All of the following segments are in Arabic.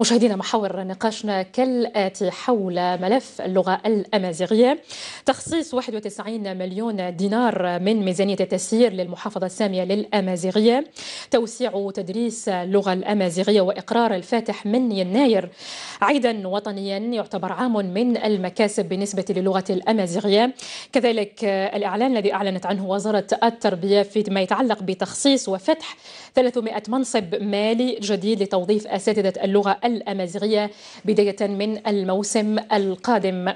مشاهدينا محور نقاشنا كالآتي حول ملف اللغة الأمازيغية تخصيص 91 مليون دينار من ميزانية التسيير للمحافظة السامية للأمازيغية توسيع تدريس اللغة الأمازيغية وإقرار الفاتح من يناير عيدا وطنيا يعتبر عام من المكاسب بالنسبة للغة الأمازيغية كذلك الإعلان الذي أعلنت عنه وزارة التربية فيما يتعلق بتخصيص وفتح 300 منصب مالي جديد لتوظيف أساتذة اللغة الأمازيغية بداية من الموسم القادم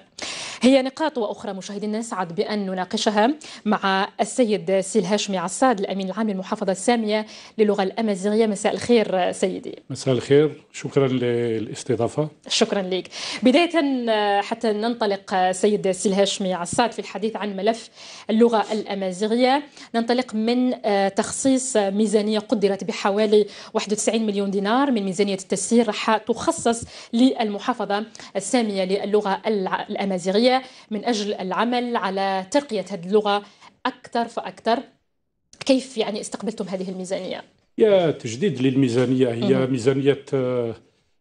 هي نقاط وأخرى مشاهدينا نسعد بأن نناقشها مع السيد سيل هاشمي عصاد الأمين العام للمحافظة السامية للغة الأمازيغية مساء الخير سيدي مساء الخير شكرا للاستضافة شكرا لك بداية حتى ننطلق سيد سيل هاشمي عصاد في الحديث عن ملف اللغة الأمازيغية ننطلق من آه، تخصيص ميزانية قدرت بحوالي 91 مليون دينار من ميزانية التسيير تخصص للمحافظة السامية للغة الأمازيغية من أجل العمل على ترقية هذه اللغة أكثر فأكثر كيف يعني استقبلتم هذه الميزانية؟ يا تجديد للميزانية هي ميزانية آه،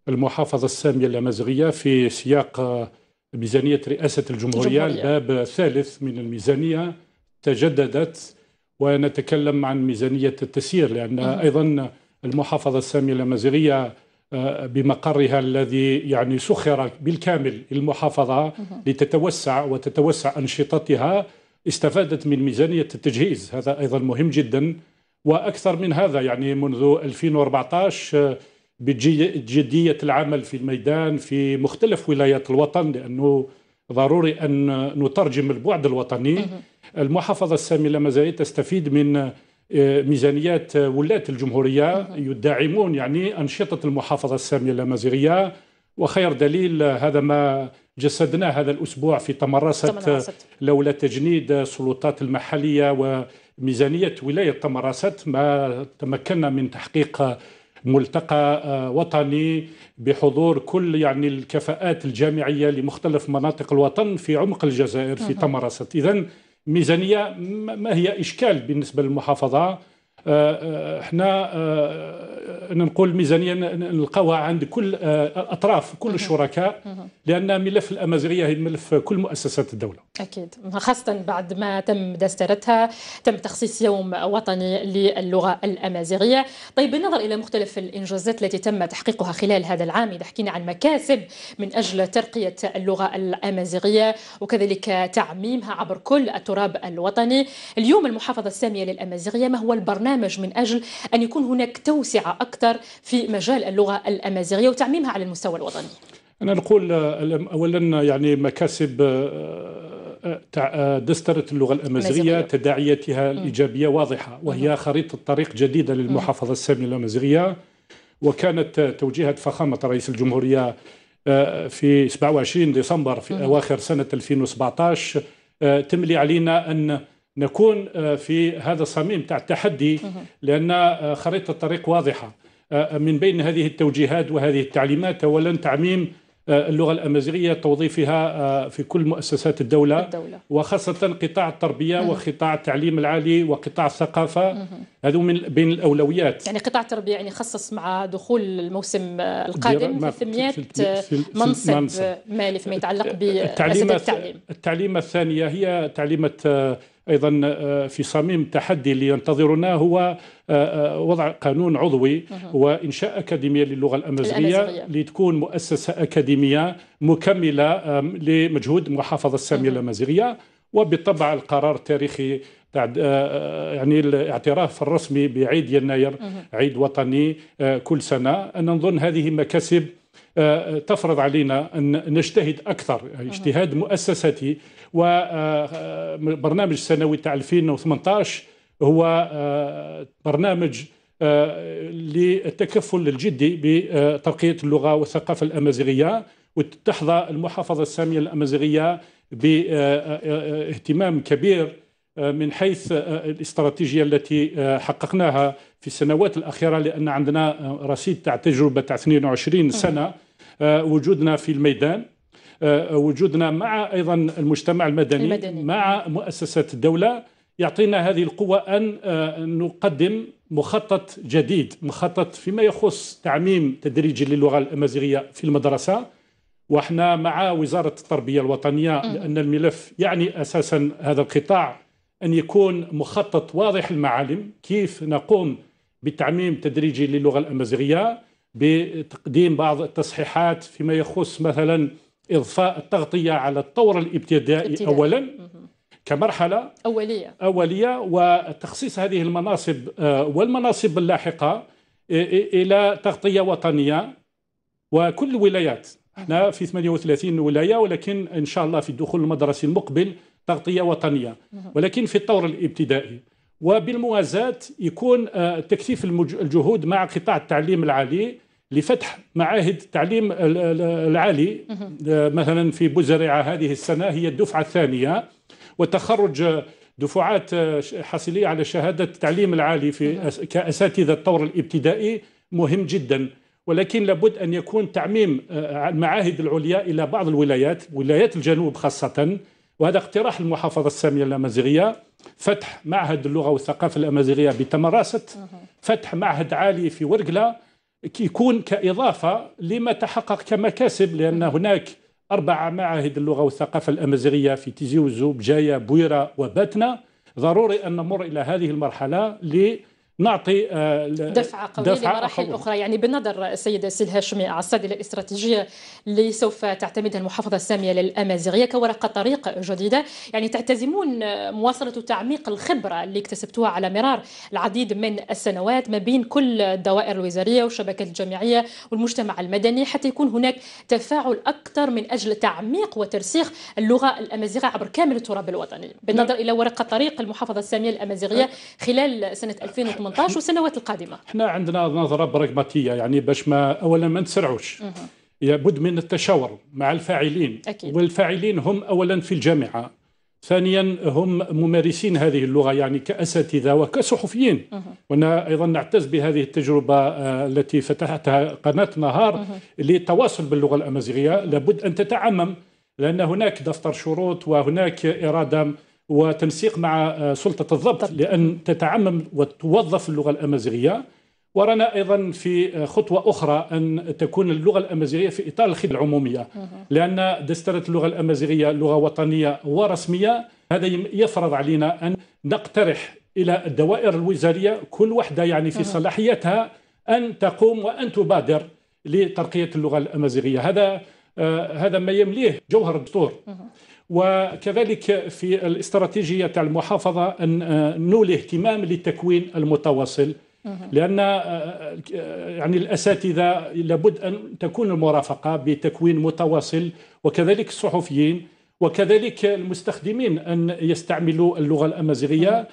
المحافظة السامية الأمازيغية في سياق آه، ميزانية رئاسة الجمهورية, الجمهورية. الباب ثالث من الميزانية تجددت ونتكلم عن ميزانية التسيير لأن أيضا المحافظة السامية الأمازيغية آه، بمقرها الذي يعني سخر بالكامل المحافظة لتتوسع وتتوسع أنشطتها استفادت من ميزانية التجهيز هذا أيضا مهم جدا وأكثر من هذا يعني منذ 2014 آه، بجدية العمل في الميدان في مختلف ولايات الوطن لأنه ضروري أن نترجم البعد الوطني المحافظة السامية لا تستفيد من آه، ميزانيات آه، ولاة الجمهورية يدعمون يعني أنشطة المحافظة السامية الأمازيغية وخير دليل آه، هذا ما جسدناه هذا الأسبوع في تمرسة لولا تجنيد السلطات المحلية وميزانية ولاية تمرسة ما تمكنا من تحقيق ملتقى وطني بحضور كل يعني الكفاءات الجامعية لمختلف مناطق الوطن في عمق الجزائر في تمرسة إذا ميزانيه ما هي اشكال بالنسبه للمحافظه احنا آه، آه، آه، نقول ميزانيه نلقاوها عند كل الاطراف كل الشركاء لان ملف الامازيغيه هي ملف كل مؤسسات الدوله. اكيد خاصه بعد ما تم دسترتها تم تخصيص يوم وطني للغه الامازيغيه. طيب بالنظر الى مختلف الانجازات التي تم تحقيقها خلال هذا العام اذا حكينا عن مكاسب من اجل ترقيه اللغه الامازيغيه وكذلك تعميمها عبر كل التراب الوطني، اليوم المحافظه الساميه للامازيغيه ما هو البرنامج البرنامج من أجل أن يكون هناك توسعة أكثر في مجال اللغة الأمازيغية وتعميمها على المستوى الوطني أنا نقول آه، أولا آه، يعني مكاسب آه، دسترة اللغة الأمازيغية تداعياتها الإيجابية واضحة وهي خريطة طريق جديدة للمحافظة السامية الأمازيغية وكانت توجيهات فخامة رئيس الجمهورية في 27 ديسمبر في أواخر سنة 2017 تملي علينا أن نكون آه، في هذا الصميم تاع التحدي لان آه، خريطه الطريق واضحه آه، من بين هذه التوجيهات وهذه التعليمات اولا تعميم اللغه الامازيغيه توظيفها في كل مؤسسات الدوله, الدولة. وخاصه قطاع التربيه وقطاع التعليم العالي وقطاع الثقافه هذو من بين الاولويات يعني قطاع التربيه يعني خصص مع دخول الموسم القادم 300 منصب, منصب مالي فيما يتعلق بالتعليم التعليم الثانيه هي تعليمه ايضا آه، في صميم التحدي اللي ينتظرنا هو آه، آه، وضع قانون عضوي وانشاء اكاديميه للغه الامازيغيه, الأمازيغية. لتكون مؤسسه اكاديميه مكمله لمجهود محافظه الساميه الامازيغيه وبالطبع القرار التاريخي يعني الاعتراف الرسمي بعيد يناير عيد وطني كل سنه انا نظن هذه مكاسب آه، تفرض علينا أن نجتهد أكثر يعني اجتهاد مؤسساتي وبرنامج آه، آه، السنوي تاع 2018 هو برنامج للتكفل الجدي بترقية اللغة والثقافة الأمازيغية وتحظى المحافظة السامية الأمازيغية باهتمام كبير آه، من حيث آه، الاستراتيجيه التي آه، حققناها في السنوات الاخيره لان عندنا رصيد تاع تجربه تاع 22 سنه وجودنا في الميدان وجودنا مع ايضا المجتمع المدني, المدني. مع مؤسسات الدوله يعطينا هذه القوه ان نقدم مخطط جديد مخطط فيما يخص تعميم تدريجي للغه الامازيغيه في المدرسه واحنا مع وزاره التربيه الوطنيه لان الملف يعني اساسا هذا القطاع أن يكون مخطط واضح المعالم كيف نقوم بالتعميم التدريجي للغة الأمازيغية بتقديم بعض التصحيحات فيما يخص مثلا إضفاء التغطية على الطور الابتدائي, ابتدائي. أولا كمرحلة أولية أولية وتخصيص هذه المناصب آه، والمناصب اللاحقة آه، آه، إلى تغطية وطنية وكل الولايات احنا في 38 ولاية ولكن إن شاء الله في الدخول المدرسي المقبل تغطيه وطنيه ولكن في الطور الابتدائي وبالموازاه يكون آه، تكثيف الجهود مع قطاع التعليم العالي لفتح معاهد التعليم العالي آه، مثلا في بوزرعه هذه السنه هي الدفعه الثانيه وتخرج آه، دفعات حاصليه على شهاده التعليم العالي في كاساتذه الطور الابتدائي مهم جدا ولكن لابد ان يكون تعميم المعاهد العليا الى بعض الولايات ولايات الجنوب خاصه وهذا اقتراح المحافظة السامية الأمازيغية فتح معهد اللغة والثقافة الأمازيغية بتمراست فتح معهد عالي في ورقلة يكون كإضافة لما تحقق كمكاسب لأن هناك أربع معاهد اللغة والثقافة الأمازيغية في تيزي وزو بجاية بويرة وباتنا ضروري أن نمر إلى هذه المرحلة نعطي آه، دفعة قوية دفعة لمراحل قوية. أخرى يعني بالنظر السيد سيل هاشمي عصاد إلى الاستراتيجية اللي سوف تعتمدها المحافظة السامية للأمازيغية كورقة طريق جديدة يعني تعتزمون مواصلة تعميق الخبرة اللي اكتسبتوها على مرار العديد من السنوات ما بين كل الدوائر الوزارية والشبكات الجامعية والمجتمع المدني حتى يكون هناك تفاعل أكثر من أجل تعميق وترسيخ اللغة الأمازيغية عبر كامل التراب الوطني بالنظر نعم. إلى ورقة طريق المحافظة السامية الأمازيغية نعم. خلال سنة 2018 2018 والسنوات القادمه احنا عندنا نظره براغماتيه يعني باش ما اولا ما نسرعوش لابد من التشاور مع الفاعلين أكيد. والفاعلين هم اولا في الجامعه ثانيا هم ممارسين هذه اللغه يعني كاساتذه وكصحفيين وانا ايضا نعتز بهذه التجربه آه، التي فتحتها قناه نهار للتواصل باللغه الامازيغيه لابد ان تتعمم لان هناك دفتر شروط وهناك اراده وتنسيق مع آه، سلطة الضبط لأن تتعمم وتوظف اللغة الأمازيغية ورانا ايضا في آه، خطوه اخرى ان تكون اللغه الامازيغيه في اطار الخدمه العموميه لان دسترة اللغه الامازيغيه لغه وطنيه ورسميه هذا يفرض علينا ان نقترح الى الدوائر الوزاريه كل وحده يعني في صلاحيتها ان تقوم وان تبادر لترقيه اللغه الامازيغيه هذا آه، هذا ما يمليه جوهر الدستور وكذلك في الاستراتيجية تاع المحافظة أن آه، نولي اهتمام للتكوين المتواصل لأن آه، يعني الأساتذة لابد أن تكون المرافقة بتكوين متواصل وكذلك الصحفيين وكذلك المستخدمين أن يستعملوا اللغة الأمازيغية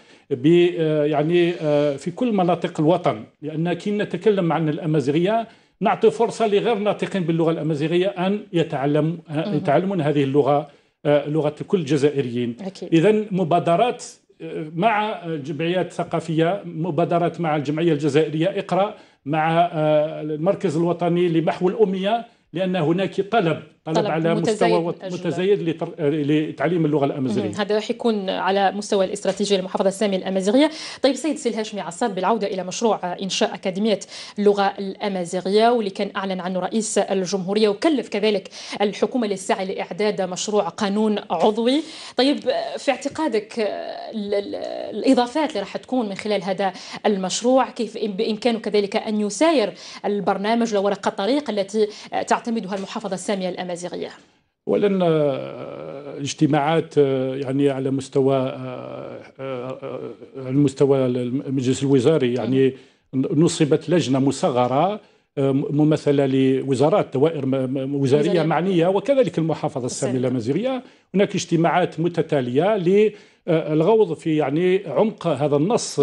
آه، يعني في كل مناطق الوطن لأن كي نتكلم عن الأمازيغية نعطي فرصة لغير ناطقين باللغة الأمازيغية أن يتعلم يتعلمون هذه اللغة آه، لغه كل الجزائريين اذا مبادرات آه، مع جمعيات ثقافيه مبادرات مع الجمعيه الجزائريه اقرا مع آه، المركز الوطني لمحو الاميه لان هناك طلب طلب على مستوى متزايد آه، لتعليم اللغه الامازيغيه هذا راح يكون على مستوى الاستراتيجيه للمحافظه الساميه الامازيغيه طيب سيد سلهاشمي عصار بالعوده الى مشروع انشاء اكاديميه اللغه الامازيغيه واللي كان اعلن عنه رئيس الجمهوريه وكلف كذلك الحكومه للسعي لاعداد مشروع قانون عضوي طيب في اعتقادك الاضافات اللي راح تكون من خلال هذا المشروع كيف بامكانه كذلك ان يساير البرنامج لورقه الطريق التي تعتمدها المحافظه الساميه الامازيغيه الجماهيرية ولن آه، الاجتماعات آه، يعني على مستوى آه، على المستوى المجلس الوزاري يعني نصبت لجنه مصغره ممثله لوزارات دوائر وزاريه معنيه وكذلك المحافظه الساميه الامازيغيه هناك اجتماعات متتاليه للغوض في يعني عمق هذا النص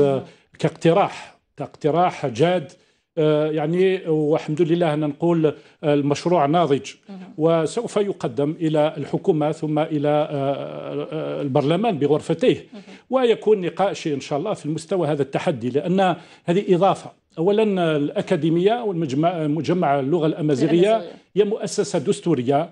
كاقتراح كاقتراح جاد آه، يعني والحمد لله أن نقول آه، المشروع ناضج وسوف يقدم إلى الحكومة ثم إلى آه، البرلمان بغرفتيه ويكون نقاش إن شاء الله في المستوى هذا التحدي لأن هذه إضافة اولا الاكاديميه والمجمع اللغه الامازيغيه هي مؤسسه دستوريه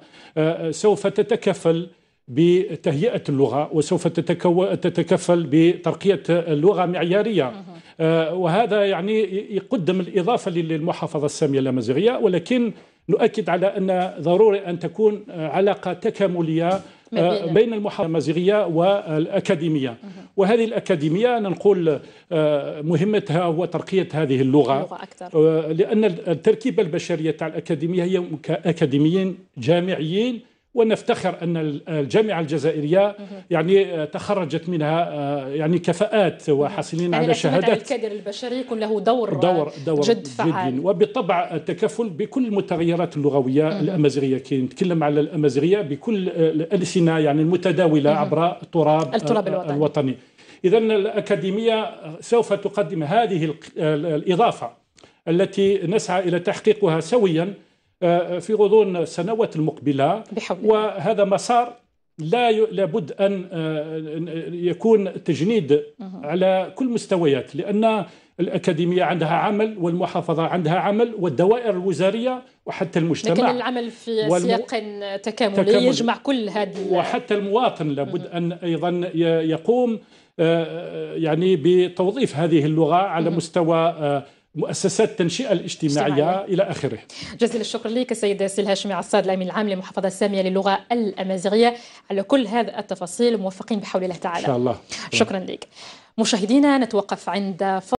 سوف تتكفل بتهيئة اللغة وسوف تتكو... تتكفل بترقية اللغة معيارية آه، وهذا يعني يقدم الإضافة للمحافظة السامية الأمازيغية ولكن نؤكد على أن ضروري أن تكون علاقة تكاملية آه، بين المحافظة الأمازيغية والأكاديمية وهذه الأكاديمية نقول آه، مهمتها هو ترقية هذه اللغة, لأن التركيبة البشرية تاع الأكاديمية هي أكاديميين جامعيين ونفتخر أن الجامعة الجزائرية يعني آه، تخرجت منها آه، يعني كفاءات وحاصلين يعني على شهادات الكادر البشري يكون له دور آه، دور, دور جد فعال جد وبالطبع التكفل بكل المتغيرات اللغوية الأمازيغية كي نتكلم على الأمازيغية بكل الألسنة يعني المتداولة عبر التراب التراب الوطني, الوطني. إذا الأكاديمية سوف تقدم هذه الإضافة التي نسعى إلى تحقيقها سويا آه، آه، في غضون السنوات المقبلة بحول. وهذا مسار لا ي... لابد أن آه، يكون تجنيد على كل مستويات لأن الأكاديمية عندها عمل والمحافظة عندها عمل والدوائر الوزارية وحتى المجتمع لكن العمل في والم... سياق تكاملي تكامل. يجمع كل هذه وحتى المواطن لابد أن أيضا يقوم يعني بتوظيف هذه اللغة على مستوى مؤسسات التنشئة الاجتماعية اجتماعية. إلى آخره جزيل الشكر لك السيد سيل هاشمي عصاد الأمين العام لمحافظة سامية للغة الأمازيغية على كل هذا التفاصيل موفقين بحول الله تعالى إن شاء الله شكرا لك مشاهدينا نتوقف عند